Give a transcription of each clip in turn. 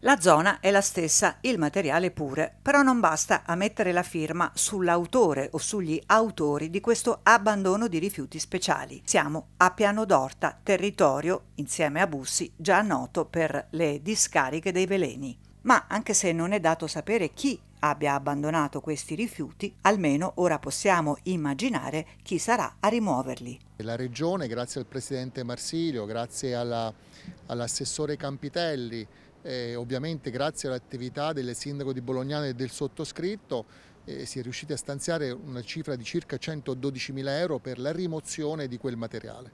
La zona è la stessa, il materiale pure, però non basta a mettere la firma sull'autore o sugli autori di questo abbandono di rifiuti speciali. Siamo a Piano d'Orta, territorio, insieme a Bussi, già noto per le discariche dei veleni. Ma anche se non è dato sapere chi abbia abbandonato questi rifiuti, almeno ora possiamo immaginare chi sarà a rimuoverli. La Regione, grazie al Presidente Marsilio, grazie all'assessore Campitelli, eh, ovviamente grazie all'attività del Sindaco di Bolognano e del sottoscritto, eh, si è riusciti a stanziare una cifra di circa 112 mila euro per la rimozione di quel materiale.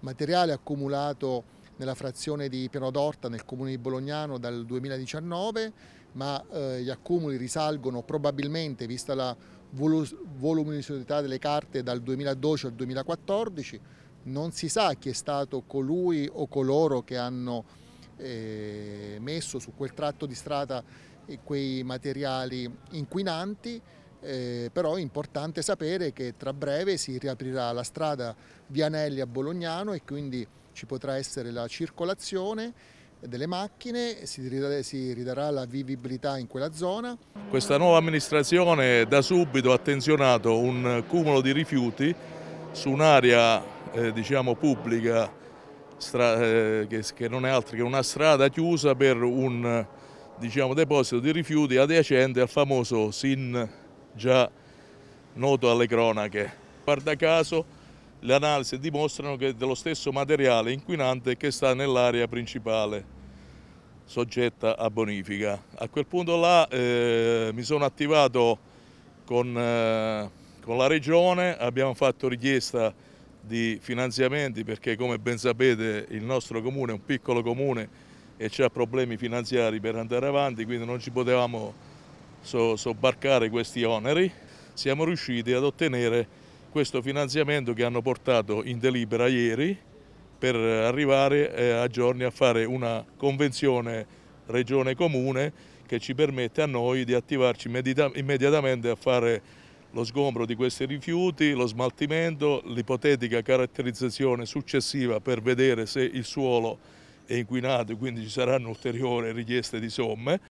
Materiale accumulato nella frazione di Piano d'Orta nel comune di Bolognano dal 2019, ma eh, gli accumuli risalgono probabilmente, vista la voluminosità delle carte, dal 2012 al 2014. Non si sa chi è stato colui o coloro che hanno eh, messo su quel tratto di strada eh, quei materiali inquinanti eh, però è importante sapere che tra breve si riaprirà la strada Vianelli a Bolognano e quindi ci potrà essere la circolazione delle macchine, si, rid si ridarà la vivibilità in quella zona. Questa nuova amministrazione da subito ha attenzionato un cumulo di rifiuti su un'area eh, diciamo, pubblica eh, che, che, non è altro che una strada chiusa per un diciamo, deposito di rifiuti adiacente al famoso SIN già noto alle cronache. Guarda caso le analisi dimostrano che è dello stesso materiale inquinante che sta nell'area principale soggetta a bonifica. A quel punto là eh, mi sono attivato con, eh, con la regione, abbiamo fatto richiesta di finanziamenti perché come ben sapete il nostro comune è un piccolo comune e c'è problemi finanziari per andare avanti, quindi non ci potevamo so, sobbarcare questi oneri, siamo riusciti ad ottenere questo finanziamento che hanno portato in delibera ieri per arrivare eh, a giorni a fare una convenzione regione comune che ci permette a noi di attivarci immediatamente a fare lo sgombro di questi rifiuti, lo smaltimento, l'ipotetica caratterizzazione successiva per vedere se il suolo è inquinato e quindi ci saranno ulteriori richieste di somme.